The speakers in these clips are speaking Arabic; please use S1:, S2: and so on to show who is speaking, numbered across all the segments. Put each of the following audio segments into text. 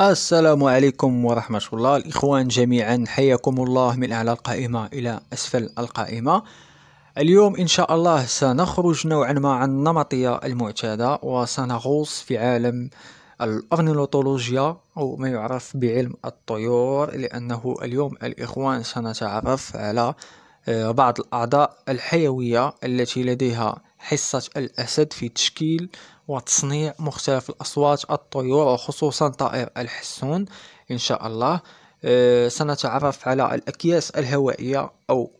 S1: السلام عليكم ورحمة الله الإخوان جميعا حياكم الله من أعلى القائمة إلى أسفل القائمة اليوم إن شاء الله سنخرج نوعا ما عن النمطية المعتادة وسنغوص في عالم الأرنولوتولوجيا أو ما يعرف بعلم الطيور لأنه اليوم الإخوان سنتعرف على آه، بعض الأعضاء الحيوية التي لديها حصة الأسد في تشكيل وتصنيع مختلف الأصوات الطيور وخصوصا طائر الحسون إن شاء الله آه، سنتعرف على الأكياس الهوائية أو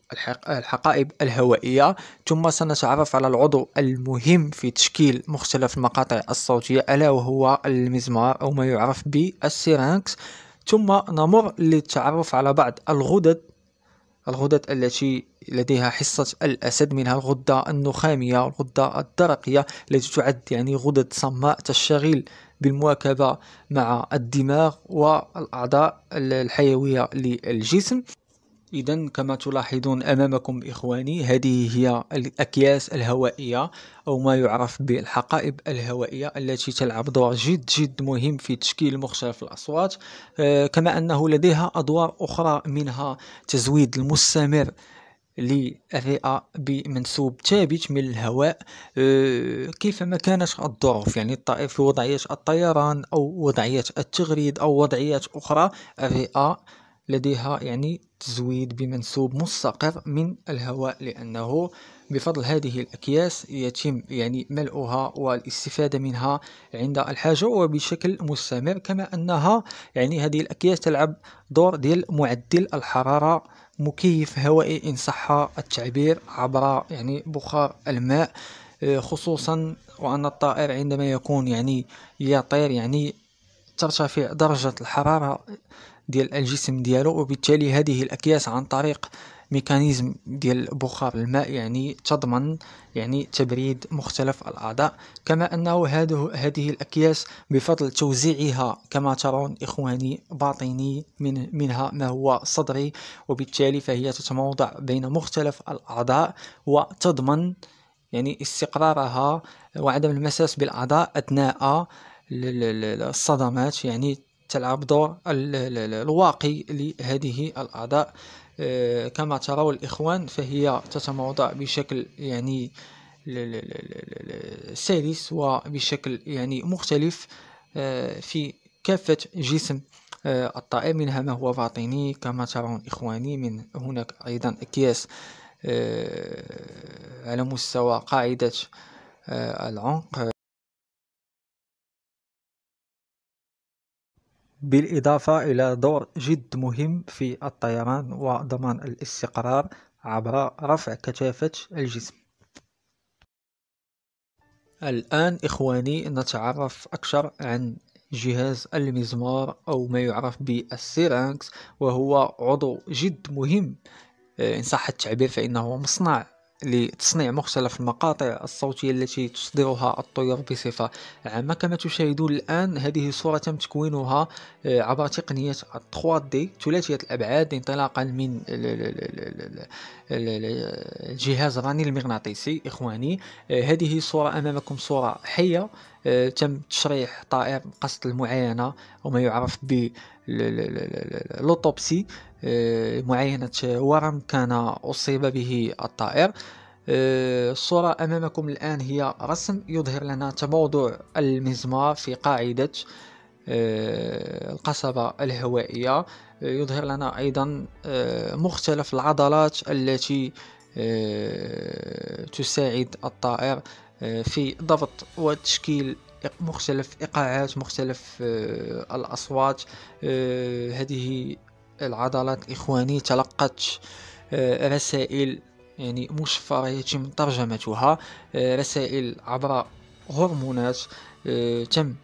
S1: الحقائب الهوائية ثم سنتعرف على العضو المهم في تشكيل مختلف المقاطع الصوتية ألا وهو المزمار أو ما يعرف بالسيرانكس ثم نمر للتعرف على بعض الغدد الغدد التي لديها حصة الأسد منها الغدة النخامية والغدة الدرقية التي تعد يعني غدد صماء تشتغل بالمواكبة مع الدماغ والأعضاء الحيوية للجسم إذا كما تلاحظون أمامكم إخواني هذه هي الأكياس الهوائية أو ما يعرف بالحقائب الهوائية التي تلعب دور جد جد مهم في تشكيل مختلف الأصوات آه، كما أنه لديها أدوار أخرى منها تزويد المستمر للرئة بمنسوب ثابت من الهواء آه، كيفما كانت الظروف يعني في وضعية الطيران أو وضعية التغريد أو وضعيات أخرى الرئة لديها يعني تزويد بمنسوب مستقر من الهواء لأنه بفضل هذه الأكياس يتم يعني ملؤها والاستفادة منها عند الحاجة وبشكل مستمر كما أنها يعني هذه الأكياس تلعب دور ديال معدل الحرارة مكيف هوائي إن صح التعبير عبر يعني بخار الماء آه، خصوصا وأن الطائر عندما يكون يعني يطير يعني ترتفع درجة الحرارة ديال الجسم ديالو وبالتالي هذه الاكياس عن طريق ميكانيزم ديال بخار الماء يعني تضمن يعني تبريد مختلف الأعضاء كما أنه هذه الأكياس بفضل توزيعها كما ترون إخواني باطني من منها ما هو صدري وبالتالي فهي تتموضع بين مختلف الأعضاء وتضمن يعني استقرارها وعدم المساس بالأعضاء أثناء الصدمات يعني تلعب دور الواقي لهذه الأعضاء آه، كما ترون الإخوان فهي تتموضع بشكل يعني سلس وبشكل يعني مختلف آه، في كافة جسم آه، الطائر منها ما هو باطني كما ترون إخواني من هناك أيضا أكياس على مستوى قاعدة العنق بالإضافة إلى دور جد مهم في الطيران وضمان الاستقرار عبر رفع كثافة الجسم الآن إخواني نتعرف أكثر عن جهاز المزمار أو ما يعرف بالسيرانكس وهو عضو جد مهم إن صح التعبير فإنه مصنع لتصنيع مختلف المقاطع الصوتية التي تصدرها الطيور بصفة عامة كما تشاهدون الآن هذه الصورة تم تكوينها عبر تقنية 3D ثلاثية الأبعاد انطلاقا من الجهاز راني المغناطيسي إخواني هذه الصورة أمامكم صورة حية تم تشريح طائر قصد المعاينة وما يعرف ب لوتوبسي آه، معاينة ورم كان أصيب به الطائر الصورة آه، أمامكم الآن هي رسم يظهر لنا تموضع المزمار في قاعدة آه، القصبة الهوائية يظهر لنا أيضا مختلف العضلات التي تساعد الطائر في ضبط وتشكيل مختلف إيقاعات مختلف الأصوات هذه العضلات الإخوانية تلقت آه، رسائل يعني مشفرة يتم ترجمتها آه، رسائل عبر هرمونات آه، تم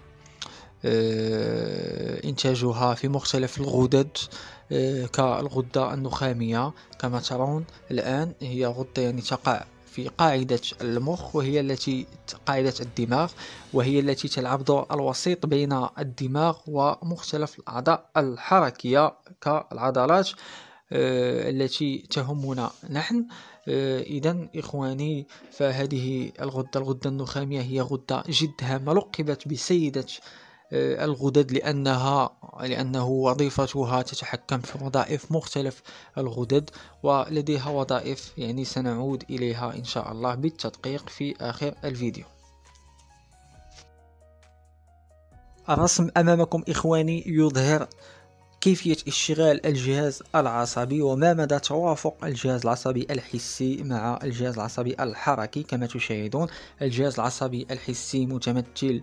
S1: إنتاجها في مختلف الغدد كالغدة النخامية كما ترون الآن هي غدة يعني تقع في قاعدة المخ وهي التي قاعدة الدماغ وهي التي تلعب دور الوسيط بين الدماغ ومختلف الأعضاء الحركية كالعضلات آه، التي تهمنا نحن آه، اذا اخواني فهذه الغده الغده النخاميه هي غده جد هامه لقبت بسيده آه، الغدد لأنها لأنه وظيفتها تتحكم في وظائف مختلف الغدد ولديها وظائف يعني سنعود إليها إن شاء الله بالتدقيق في آخر الفيديو الرسم أمامكم إخواني يظهر كيفية اشتغال الجهاز العصبي وما مدى توافق الجهاز العصبي الحسي مع الجهاز العصبي الحركي كما تشاهدون الجهاز العصبي الحسي متمثل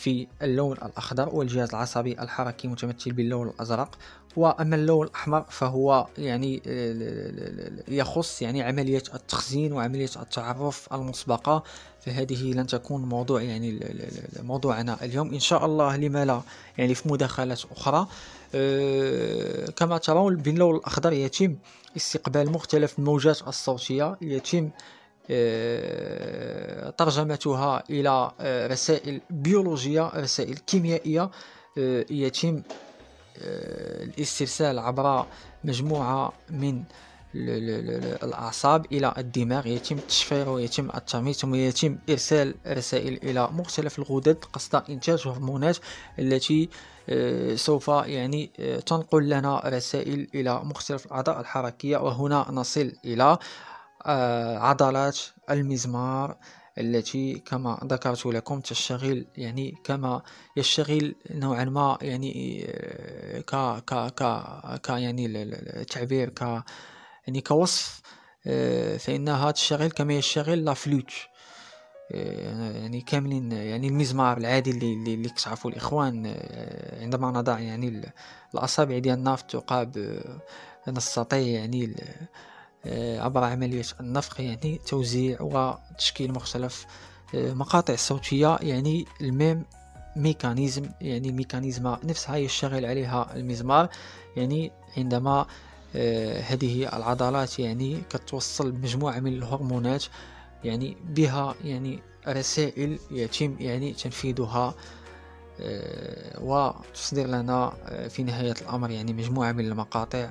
S1: في اللون الأخضر والجهاز العصبي الحركي متمثل باللون الأزرق واما اللون الاحمر فهو يعني آه، يخص يعني عمليه التخزين وعمليه التعرف المسبقه فهذه لن تكون موضوع يعني موضوعنا اليوم ان شاء الله لما لا يعني في مداخلات اخرى آه، كما ترون باللون الاخضر يتم استقبال مختلف الموجات الصوتيه يتم آه، ترجمتها إلى آه، رسائل بيولوجية رسائل كيميائية آه، يتم الاسترسال عبر مجموعة من الأعصاب إلى الدماغ يتم التشفير ويتم التعميق ثم يتم إرسال رسائل إلى مختلف الغدد قصد إنتاج هرمونات التي سوف يعني تنقل لنا رسائل إلى مختلف الأعضاء الحركية وهنا نصل إلى آه، عضلات المزمار التي كما ذكرت لكم تشتغل يعني كما يشتغل نوعا ما يعني آه، ك ك ك ك يعني التعبير ك يعني كوصف آه، فإنها تشتغل كما يشتغل لا فلوت يعني كاملين يعني المزمار العادي اللي اللي, كتعرفوا الاخوان عندما نضع يعني الاصابع ديالنا في الثقاب نستطيع يعني آه، عبر عملية النفخ يعني توزيع وتشكيل مختلف آه، مقاطع صوتية يعني الميم ميكانيزم يعني الميكانيزم نفسها يشتغل عليها المزمار يعني عندما آه، هذه العضلات يعني كتوصل مجموعة من الهرمونات يعني بها يعني رسائل يتم يعني تنفيذها وتصدر لنا في نهاية الأمر يعني مجموعة من المقاطع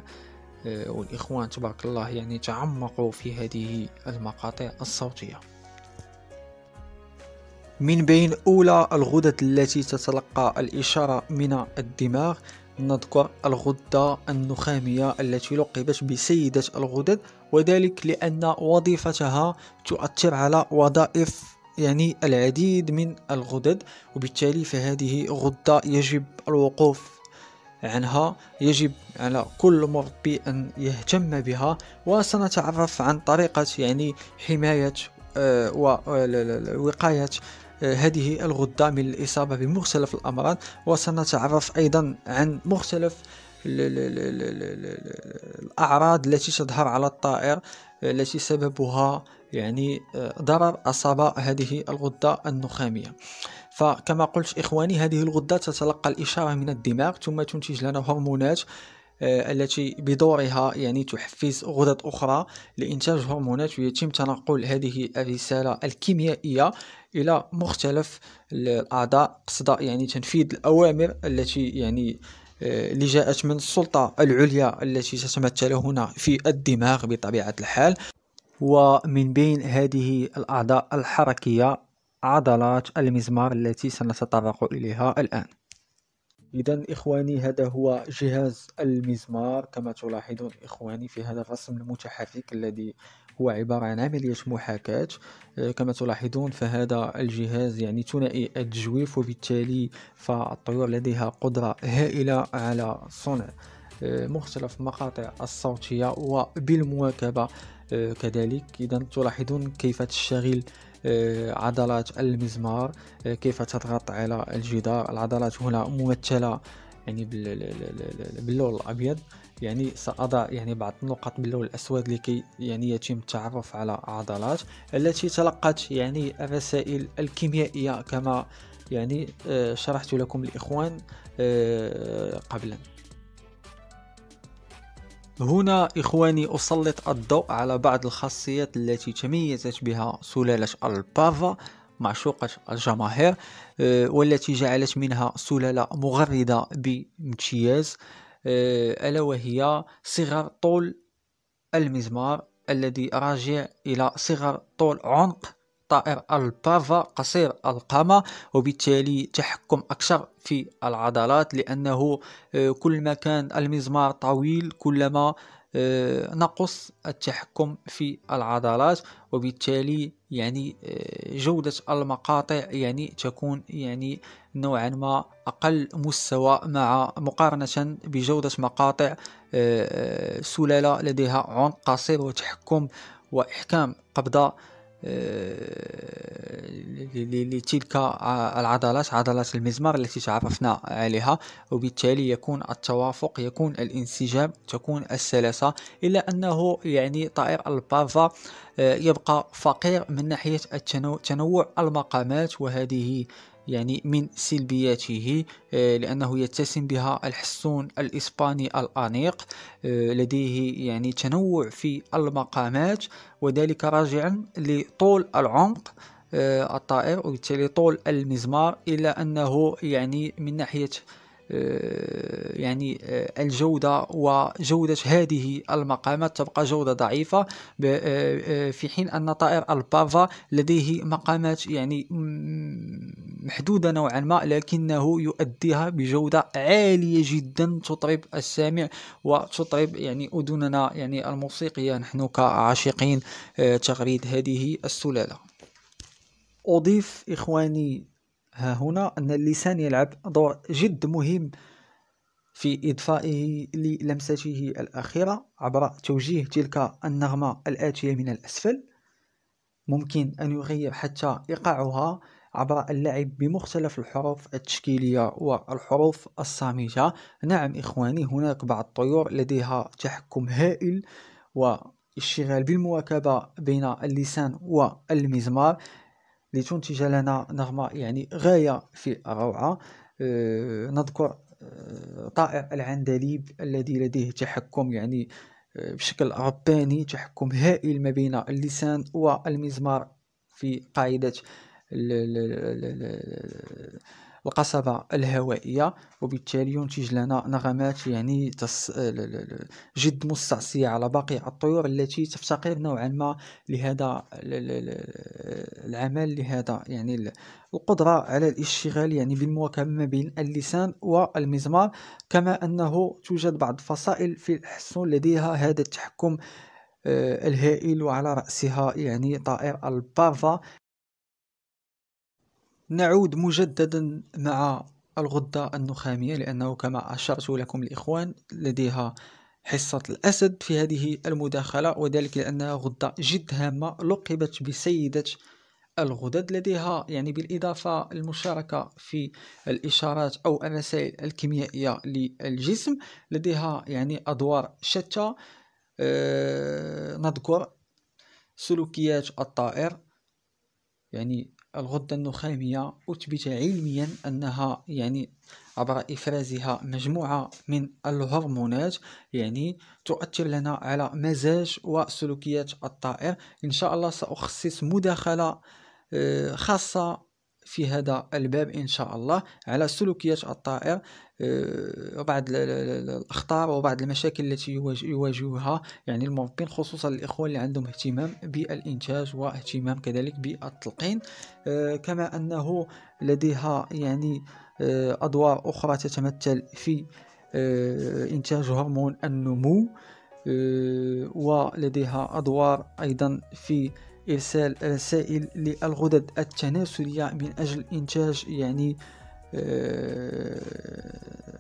S1: آه، والإخوان تبارك الله يعني تعمقوا في هذه المقاطع الصوتية من بين أولى الغدد التي تتلقى الإشارة من الدماغ نذكر الغدة النخامية التي لقبت بسيدة الغدد وذلك لأن وظيفتها تؤثر على وظائف يعني العديد من الغدد وبالتالي فهذه غدة يجب الوقوف عنها يجب على كل مربي أن يهتم بها وسنتعرف عن طريقة يعني حماية آه، ووقاية آه، آه، هذه الغدة من الإصابة بمختلف الأمراض وسنتعرف أيضا عن مختلف الأعراض التي تظهر على الطائر التي سببها يعني ضرر أصاب هذه الغدة النخامية فكما قلت إخواني هذه الغدة تتلقى الإشارة من الدماغ ثم تنتج لنا هرمونات آه، التي بدورها يعني تحفز غدد أخرى لإنتاج هرمونات ويتم تنقل هذه الرسالة الكيميائية إلى مختلف الأعضاء قصد يعني تنفيذ الأوامر التي يعني آه، اللي جاءت من السلطة العليا التي تتمثل هنا في الدماغ بطبيعة الحال ومن بين هذه الأعضاء الحركية عضلات المزمار التي سنتطرق إليها الآن إذا إخواني هذا هو جهاز المزمار كما تلاحظون إخواني في هذا الرسم المتحرك الذي هو عبارة عن عملية محاكاة آه، كما تلاحظون فهذا الجهاز يعني ثنائي التجويف وبالتالي فالطيور لديها قدرة هائلة على صنع آه، مختلف مقاطع الصوتية وبالمواكبة آه، كذلك إذا تلاحظون كيف تشتغل آه، عضلات المزمار آه، كيف تضغط على الجدار العضلات هنا ممثلة يعني باللون الابيض يعني سأضع يعني بعض النقط باللون الأسود لكي يعني يتم التعرف على عضلات التي تلقت يعني الرسائل الكيميائية كما يعني آه، شرحت لكم الإخوان قبلا هنا إخواني أسلط الضوء على بعض الخاصيات التي تميزت بها سلالة البافا معشوقة الجماهير آه، والتي جعلت منها سلالة مغردة بامتياز آه، ألا وهي صغر طول المزمار الذي راجع إلى صغر طول عنق طائر البافا قصير القامة وبالتالي تحكم أكثر في العضلات لأنه آه، كل ما كان المزمار طويل كلما آه، نقص التحكم في العضلات وبالتالي يعني آه، جودة المقاطع يعني تكون يعني نوعا ما أقل مستوى مع مقارنة بجودة مقاطع سلالة لديها عنق قصير وتحكم وإحكام قبضة آه، لتلك العضلات عضلات المزمار التي تعرفنا عليها وبالتالي يكون التوافق يكون الانسجام تكون السلاسة إلا أنه يعني طائر البافا آه، يبقى فقير من ناحية التنوع المقامات وهذه يعني من سلبياته آه، لأنه يتسم بها الحسون الإسباني الأنيق آه، لديه يعني تنوع في المقامات وذلك راجعا لطول العمق آه، الطائر وبالتالي طول المزمار إلا أنه يعني من ناحية آه، يعني آه، الجودة وجودة هذه المقامات تبقى جودة ضعيفة آه، في حين أن طائر البافا لديه مقامات يعني محدودة نوعا ما لكنه يؤديها بجودة عالية جدا تطرب السامع وتطرب يعني أذننا يعني الموسيقية نحن كعاشقين تغريد هذه السلالة أضيف إخواني ها هنا أن اللسان يلعب دور جد مهم في إضفائه للمسته الأخيرة عبر توجيه تلك النغمة الآتية من الأسفل ممكن أن يغير حتى إيقاعها عبر اللعب بمختلف الحروف التشكيلية والحروف الصامتة نعم إخواني هناك بعض الطيور لديها تحكم هائل والاشتغال بالمواكبة بين اللسان والمزمار لتنتج لنا نغمة يعني غاية في الروعة آه، نذكر آه، طائر العندليب الذي لديه تحكم يعني آه، بشكل رباني تحكم هائل ما بين اللسان والمزمار في قاعدة القصبة الهوائية وبالتالي ينتج لنا نغمات يعني تس... جد مستعصية على باقي الطيور التي تفتقر نوعا ما لهذا العمل لهذا يعني القدرة على الاشتغال يعني بالمواكبة ما بين اللسان والمزمار كما أنه توجد بعض الفصائل في الحصون لديها هذا التحكم آه، الهائل وعلى رأسها يعني طائر البافا نعود مجددا مع الغدة النخامية لأنه كما أشرت لكم الإخوان لديها حصة الأسد في هذه المداخلة وذلك لأنها غدة جد هامة لقبت بسيدة الغدد لديها يعني بالإضافة المشاركة في الإشارات أو الرسائل الكيميائية للجسم لديها يعني أدوار شتى أه نذكر سلوكيات الطائر يعني الغدة النخامية أثبت علميا أنها يعني عبر إفرازها مجموعة من الهرمونات يعني تؤثر لنا على مزاج وسلوكيات الطائر إن شاء الله سأخصص مداخلة آه، خاصة في هذا الباب إن شاء الله على سلوكيات الطائر آه، وبعض الأخطار وبعض المشاكل التي يواجهها يعني المربين خصوصا الإخوة اللي عندهم اهتمام بالإنتاج واهتمام كذلك بالتلقين آه، كما أنه لديها يعني آه، أدوار أخرى تتمثل في إنتاج هرمون النمو ولديها أدوار أيضا في إرسال رسائل للغدد التناسلية من أجل إنتاج يعني آه،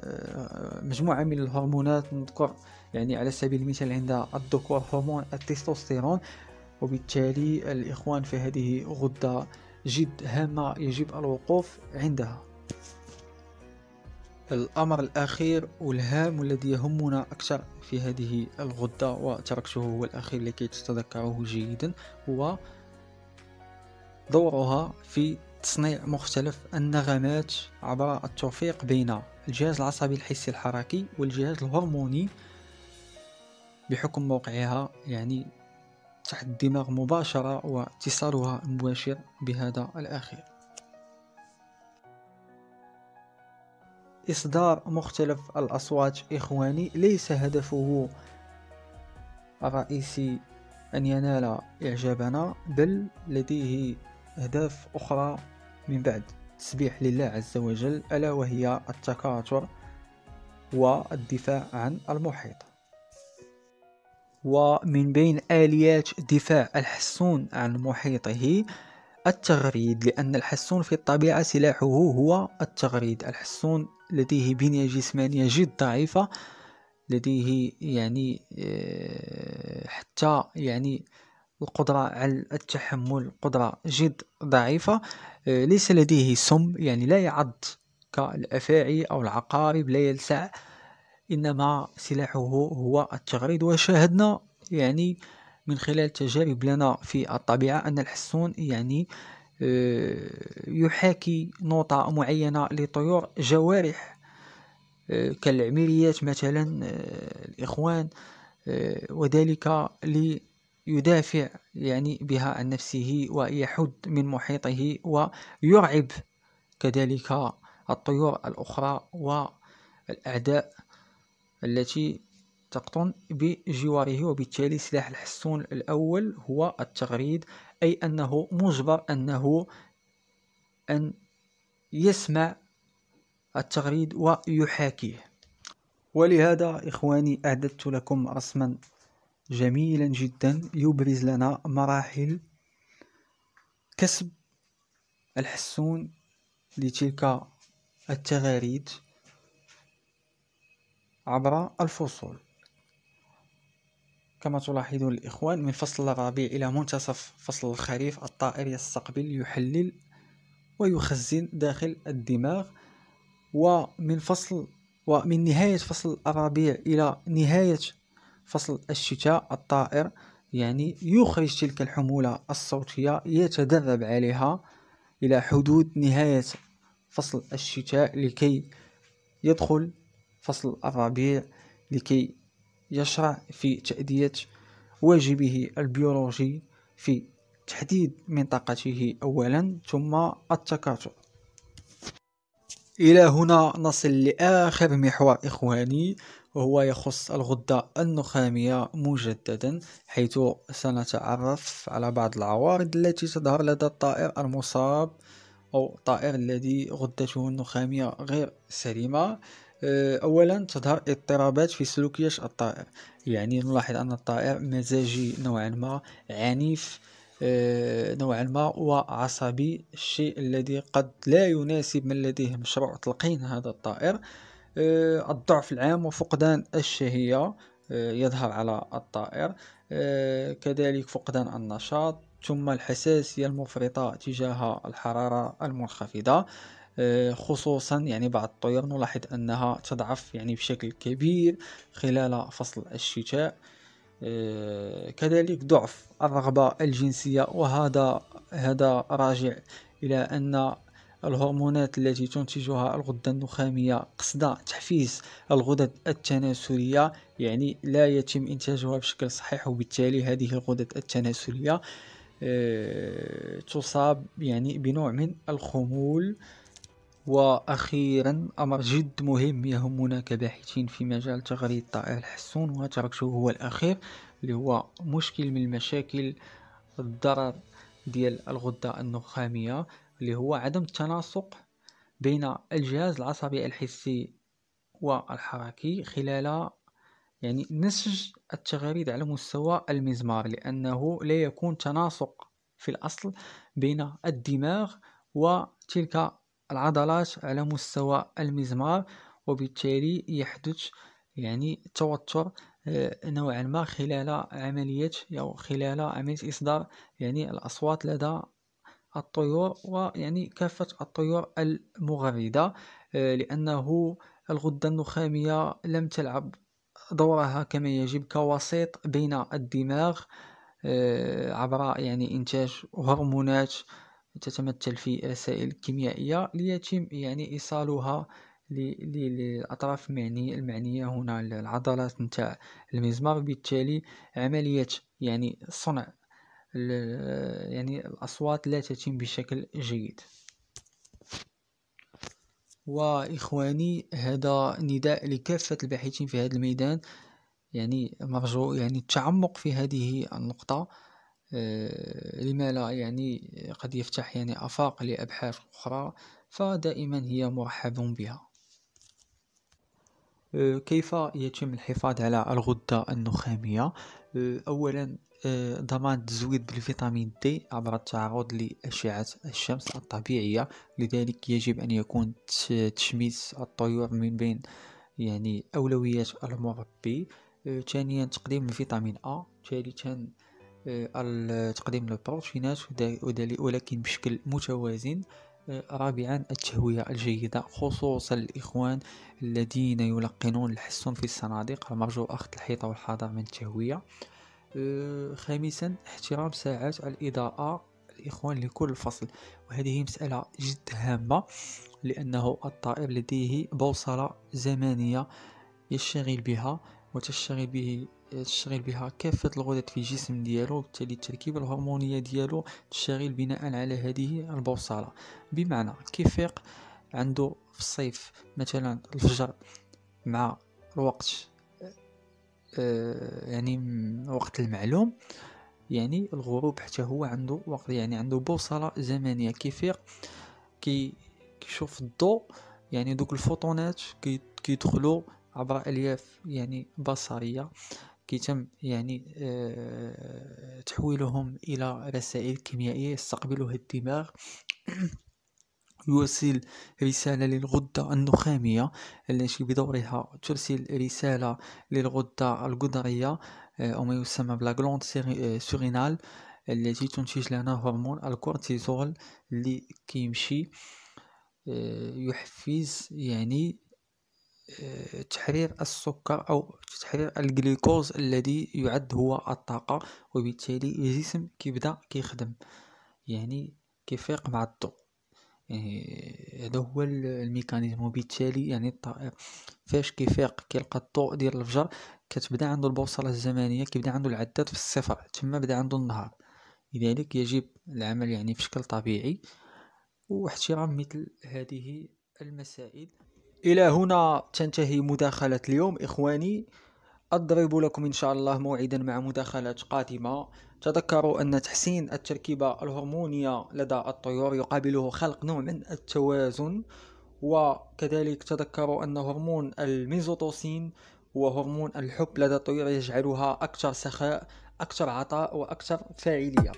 S1: آه، مجموعة من الهرمونات نذكر يعني على سبيل المثال عند الذكور هرمون التستوستيرون وبالتالي الإخوان في هذه غدة جد هامة يجب الوقوف عندها الأمر الأخير والهام الذي يهمنا أكثر في هذه الغدة وتركته هو الأخير لكي تتذكره جيدا هو دورها في تصنيع مختلف النغمات عبر التوفيق بين الجهاز العصبي الحسي الحركي والجهاز الهرموني بحكم موقعها يعني تحت الدماغ مباشرة واتصالها المباشر بهذا الأخير إصدار مختلف الأصوات إخواني ليس هدفه الرئيسي أن ينال إعجابنا بل لديه أهداف أخرى من بعد تسبيح لله عز وجل ألا وهي التكاثر والدفاع عن المحيط ومن بين آليات دفاع الحسون عن محيطه التغريد لأن الحسون في الطبيعة سلاحه هو التغريد الحسون لديه بنية جسمانية جد ضعيفة لديه يعني آه، حتى يعني القدرة على التحمل قدرة جد ضعيفة آه، ليس لديه سم يعني لا يعض كالأفاعي أو العقارب لا يلسع إنما سلاحه هو التغريد وشاهدنا يعني من خلال تجارب لنا في الطبيعة أن الحسون يعني آه، يحاكي نوطة معينة لطيور جوارح آه، كالعميريات مثلا آه، الإخوان وذلك ليدافع يعني بها عن نفسه ويحد من محيطه ويرعب كذلك الطيور الأخرى والأعداء التي تقطن بجواره وبالتالي سلاح الحسون الأول هو التغريد أي أنه مجبر أنه أن يسمع التغريد ويحاكيه ولهذا إخواني أعددت لكم رسما جميلا جدا يبرز لنا مراحل كسب الحسون لتلك التغاريد عبر الفصول كما تلاحظون الإخوان من فصل الربيع إلى منتصف فصل الخريف الطائر يستقبل يحلل ويخزن داخل الدماغ ومن فصل ومن نهاية فصل الربيع إلى نهاية فصل الشتاء الطائر يعني يخرج تلك الحمولة الصوتية يتدرب عليها إلى حدود نهاية فصل الشتاء لكي يدخل فصل الربيع لكي يشرع في تأدية واجبه البيولوجي في تحديد منطقته أولا ثم التكاثر إلى هنا نصل لآخر محور إخواني وهو يخص الغدة النخامية مجددا حيث سنتعرف على بعض العوارض التي تظهر لدى الطائر المصاب أو الطائر الذي غدته النخامية غير سليمة أولا تظهر اضطرابات في سلوكيات الطائر يعني نلاحظ أن الطائر مزاجي نوعا ما عنيف آه، نوعا ما وعصبي الشيء الذي قد لا يناسب من لديه مشروع تلقين هذا الطائر آه، الضعف العام وفقدان الشهية آه، يظهر على الطائر كذلك فقدان النشاط ثم الحساسية المفرطة تجاه الحرارة المنخفضة آه، خصوصا يعني بعض الطيور نلاحظ أنها تضعف يعني بشكل كبير خلال فصل الشتاء آه، كذلك ضعف الرغبة الجنسية وهذا هذا راجع إلى أن الهرمونات التي تنتجها الغدة النخامية قصد تحفيز الغدد التناسلية يعني لا يتم إنتاجها بشكل صحيح وبالتالي هذه الغدد التناسلية آه، تصاب يعني بنوع من الخمول واخيرا امر جد مهم يهمنا كباحثين في مجال تغريد الطائر الحسون وتركته هو الاخير اللي هو مشكل من المشاكل الضرر ديال الغده النخاميه اللي هو عدم التناسق بين الجهاز العصبي الحسي والحركي خلال يعني نسج التغريد على مستوى المزمار لأنه لا يكون تناسق في الأصل بين الدماغ وتلك العضلات على مستوى المزمار وبالتالي يحدث يعني توتر آه، نوعا ما خلال عملية أو خلال عملية إصدار يعني الأصوات لدى الطيور ويعني كافة الطيور المغردة آه، لأنه الغدة النخامية لم تلعب دورها كما يجب كوسيط بين الدماغ آه، عبر يعني إنتاج هرمونات تتمثل في رسائل كيميائية ليتم يعني إيصالها للأطراف المعنية, المعنية هنا العضلات نتاع المزمار بالتالي عملية يعني صنع يعني الأصوات لا تتم بشكل جيد وإخواني هذا نداء لكافة الباحثين في هذا الميدان يعني مرجو يعني التعمق في هذه النقطة آه، لما لا يعني قد يفتح يعني آفاق لأبحاث أخرى فدائما هي مرحب بها آه، كيف يتم الحفاظ على الغدة النخامية آه، أولا ضمان تزويد بالفيتامين دي عبر التعرض لأشعة الشمس الطبيعية لذلك يجب أن يكون تشميس الطيور من بين يعني أولويات المربي ثانيا تقديم الفيتامين أ ثالثا آه، تقديم البروتينات ولكن بشكل متوازن آه، رابعا التهوية الجيدة خصوصا الإخوان الذين يلقنون الحسن في الصناديق المرجو أخذ الحيطة والحذر من التهوية آه، خامسا احترام ساعات الإضاءة الإخوان لكل فصل وهذه مسألة جد هامة لأنه الطائر لديه بوصلة زمانية يشتغل بها وتشتغل به تشتغل بها كافة الغدد في الجسم ديالو وبالتالي التركيبة الهرمونية ديالو تشتغل بناء على هذه البوصلة بمعنى كيفيق عنده في الصيف مثلا الفجر مع الوقت آه، يعني وقت المعلوم يعني الغروب حتى هو عنده وقت يعني عنده بوصلة زمنية كيفيق كي كيشوف الضوء يعني دوك الفوتونات كيدخلوا عبر الياف يعني بصريه كيتم يعني آه، تحويلهم الى رسائل كيميائيه يستقبلها الدماغ يوصل رسالة للغدة النخامية التي بدورها ترسل رسالة للغدة القدرية آه، أو ما يسمى بلاغلوند سورينال آه، التي تنتج لنا هرمون الكورتيزول اللي كيمشي يحفز يعني تحرير السكر او تحرير الجلوكوز الذي يعد هو الطاقه وبالتالي الجسم كيبدا كيخدم يعني كيفيق مع الضوء يعني هذا هو الميكانيزم وبالتالي يعني فاش كيفيق كيلقى الضوء ديال الفجر كتبدا عنده البوصله الزمنيه كيبدا عنده العداد في الصفر تما بدا عنده النهار لذلك يجب العمل يعني في شكل طبيعي واحترام مثل هذه المسائل إلى هنا تنتهي مداخلة اليوم إخواني أضرب لكم إن شاء الله موعدا مع مداخلات قادمة تذكروا أن تحسين التركيبة الهرمونية لدى الطيور يقابله خلق نوع من التوازن وكذلك تذكروا أن هرمون الميزوتوسين وهرمون الحب لدى الطيور يجعلها أكثر سخاء أكثر عطاء وأكثر فاعلية